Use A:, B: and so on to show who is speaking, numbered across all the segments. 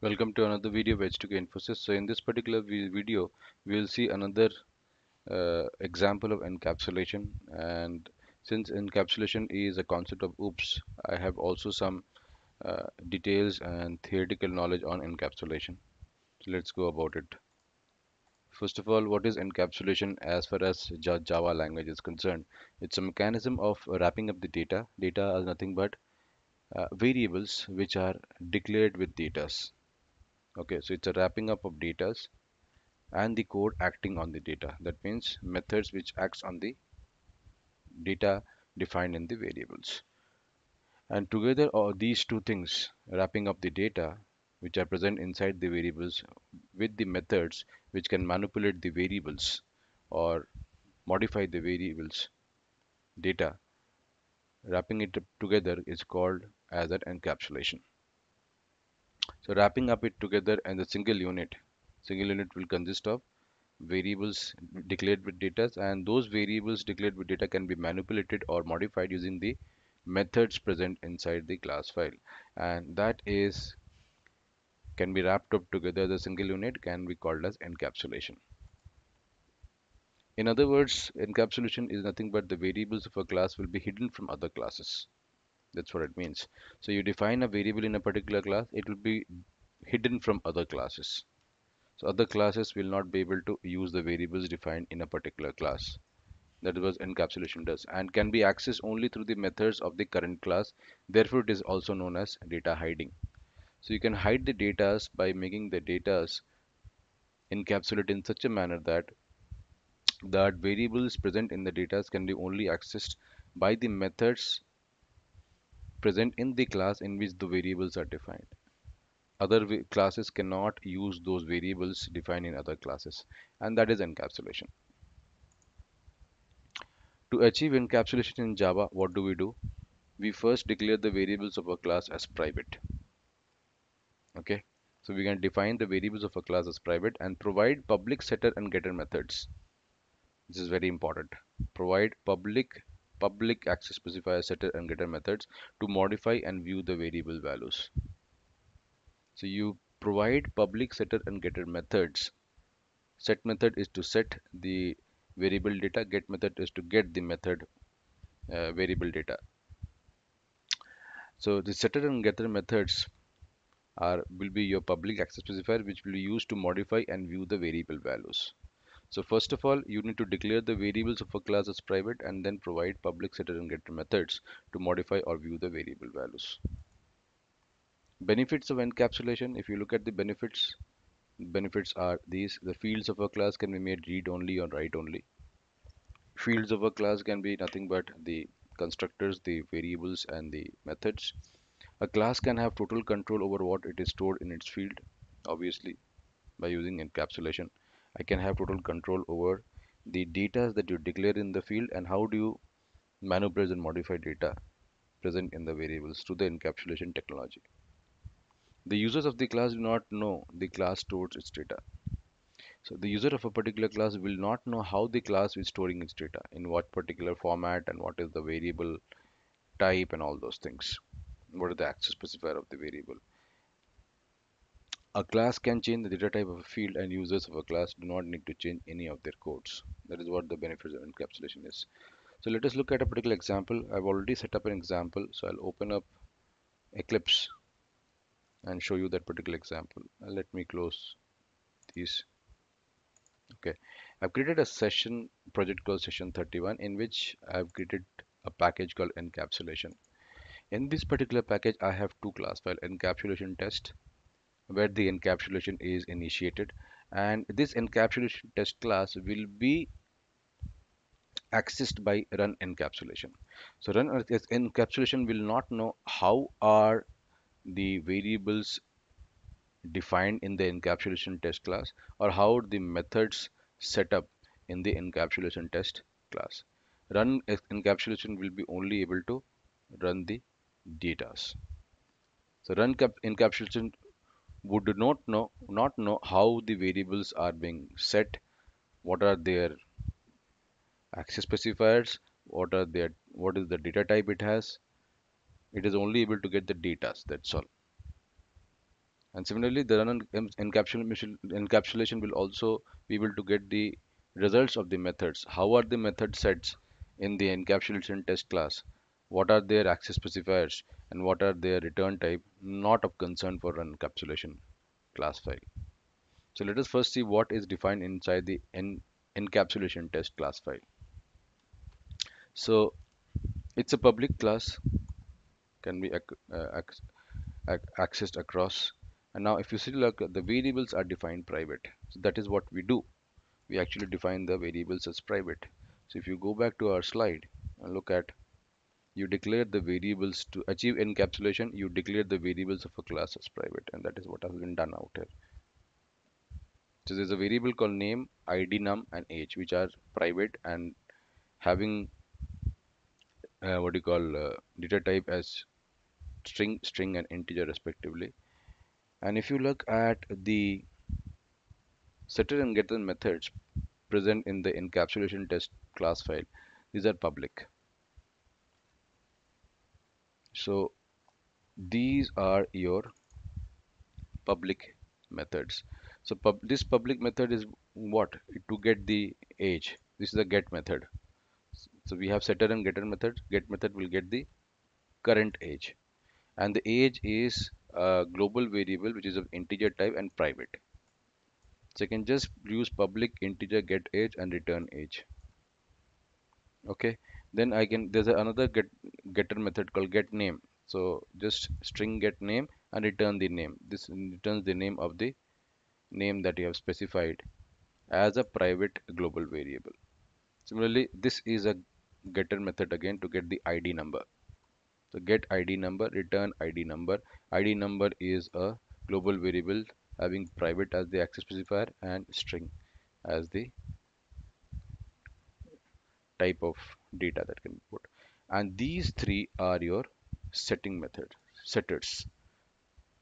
A: welcome to another video of h2k infosys so in this particular video we will see another uh, example of encapsulation and since encapsulation is a concept of oops i have also some uh, details and theoretical knowledge on encapsulation so let's go about it first of all what is encapsulation as far as java language is concerned it's a mechanism of wrapping up the data data is nothing but uh, variables which are declared with datas okay so it's a wrapping up of data and the code acting on the data that means methods which acts on the data defined in the variables and together all uh, these two things wrapping up the data which are present inside the variables with the methods which can manipulate the variables or modify the variables data wrapping it together is called as an encapsulation so wrapping up it together and the single unit. Single unit will consist of variables declared with data and those variables declared with data can be manipulated or modified using the methods present inside the class file and that is can be wrapped up together the single unit can be called as encapsulation in other words encapsulation is nothing but the variables of a class will be hidden from other classes that's what it means so you define a variable in a particular class it will be hidden from other classes so other classes will not be able to use the variables defined in a particular class That was encapsulation does and can be accessed only through the methods of the current class therefore it is also known as data hiding so you can hide the data by making the data encapsulate in such a manner that that variables present in the data can be only accessed by the methods present in the class in which the variables are defined. Other classes cannot use those variables defined in other classes and that is encapsulation. To achieve encapsulation in Java, what do we do? We first declare the variables of a class as private. Okay, so we can define the variables of a class as private and provide public setter and getter methods. This is very important. Provide public public access specifier setter and getter methods to modify and view the variable values. So you provide public setter and getter methods. Set method is to set the variable data, get method is to get the method uh, variable data. So the setter and getter methods are will be your public access specifier which will be used to modify and view the variable values. So first of all, you need to declare the variables of a class as private and then provide public setter and getter methods to modify or view the variable values. Benefits of encapsulation, if you look at the benefits, benefits are these. The fields of a class can be made read-only or write-only. Fields of a class can be nothing but the constructors, the variables and the methods. A class can have total control over what it is stored in its field, obviously, by using encapsulation. I can have total control over the data that you declare in the field and how do you manipulate and modify data present in the variables through the encapsulation technology. The users of the class do not know the class stores its data. So the user of a particular class will not know how the class is storing its data, in what particular format and what is the variable type and all those things. What is the access specifier of the variable a class can change the data type of a field and users of a class do not need to change any of their codes. That is what the benefits of encapsulation is. So let us look at a particular example. I've already set up an example. So I'll open up Eclipse and show you that particular example. Uh, let me close these. Okay. I've created a session project called session 31 in which I've created a package called encapsulation. In this particular package, I have two class file encapsulation test where the encapsulation is initiated and this encapsulation test class will be accessed by run encapsulation so run encapsulation will not know how are the variables defined in the encapsulation test class or how the methods set up in the encapsulation test class run encapsulation will be only able to run the datas so run encapsulation would not know not know how the variables are being set, what are their access specifiers, what are their what is the data type it has. It is only able to get the data. That's all. And similarly, the run encapsulation, encapsulation will also be able to get the results of the methods. How are the method sets in the encapsulation test class? What are their access specifiers? and what are their return type not of concern for an encapsulation class file. So let us first see what is defined inside the en encapsulation test class file. So it's a public class can be ac uh, ac accessed across and now if you see look the variables are defined private so that is what we do we actually define the variables as private so if you go back to our slide and look at you declare the variables to achieve encapsulation you declare the variables of a class as private and that is what has been done out here so there's a variable called name id num and age which are private and having uh, what do you call uh, data type as string string and integer respectively and if you look at the setter and getter methods present in the encapsulation test class file these are public so these are your public methods so pub this public method is what to get the age this is the get method so we have setter and getter method get method will get the current age and the age is a global variable which is of integer type and private so you can just use public integer get age and return age okay then I can there's another get getter method called get name so just string get name and return the name this returns the name of the name that you have specified as a private global variable similarly this is a getter method again to get the id number so get id number return id number id number is a global variable having private as the access specifier and string as the type of data that can be put and these three are your setting method setters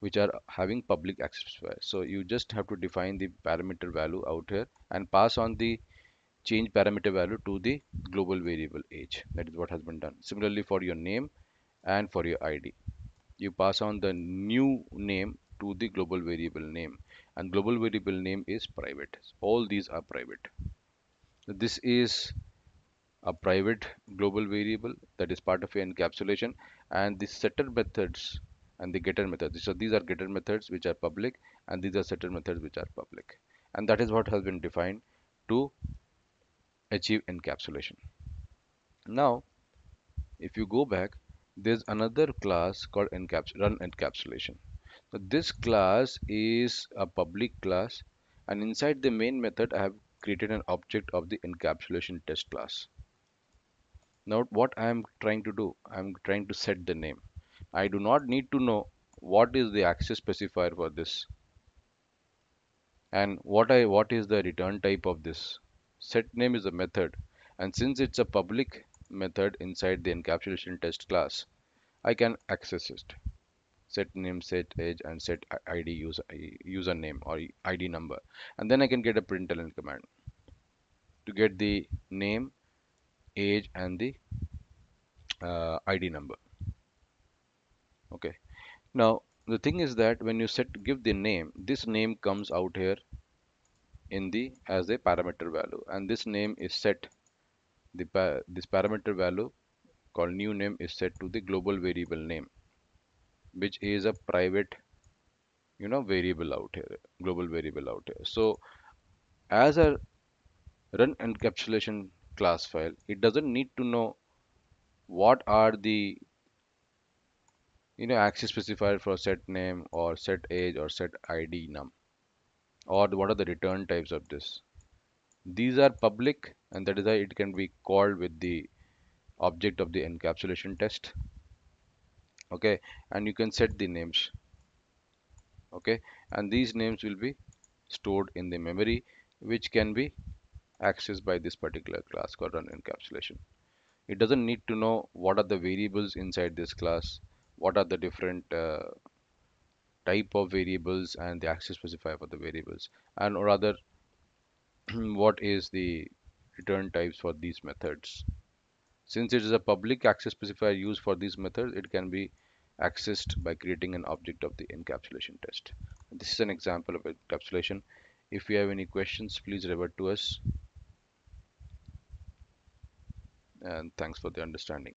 A: which are having public access file. So you just have to define the parameter value out here and pass on the change parameter value to the global variable age. That is what has been done. Similarly for your name and for your ID. You pass on the new name to the global variable name and global variable name is private. All these are private. This is a private global variable that is part of your encapsulation and the setter methods and the getter methods. So these are getter methods which are public and these are setter methods which are public. And that is what has been defined to achieve encapsulation. Now, if you go back, there's another class called encaps run encapsulation. So this class is a public class and inside the main method I have created an object of the encapsulation test class. Now what I am trying to do, I am trying to set the name. I do not need to know what is the access specifier for this and what I what is the return type of this. Set name is a method and since it's a public method inside the encapsulation test class, I can access it. Set name, set age, and set ID user username or ID number, and then I can get a println command to get the name age and the uh, ID number okay now the thing is that when you set give the name this name comes out here in the as a parameter value and this name is set the this parameter value called new name is set to the global variable name which is a private you know variable out here global variable out here so as a run encapsulation class file it doesn't need to know what are the you know access specifier for set name or set age or set id num or what are the return types of this these are public and that is why it can be called with the object of the encapsulation test okay and you can set the names okay and these names will be stored in the memory which can be accessed by this particular class called run encapsulation. It doesn't need to know what are the variables inside this class, what are the different uh, type of variables and the access specifier for the variables and or rather what is the return types for these methods. Since it is a public access specifier used for these methods, it can be accessed by creating an object of the encapsulation test. This is an example of encapsulation. If you have any questions, please revert to us and thanks for the understanding.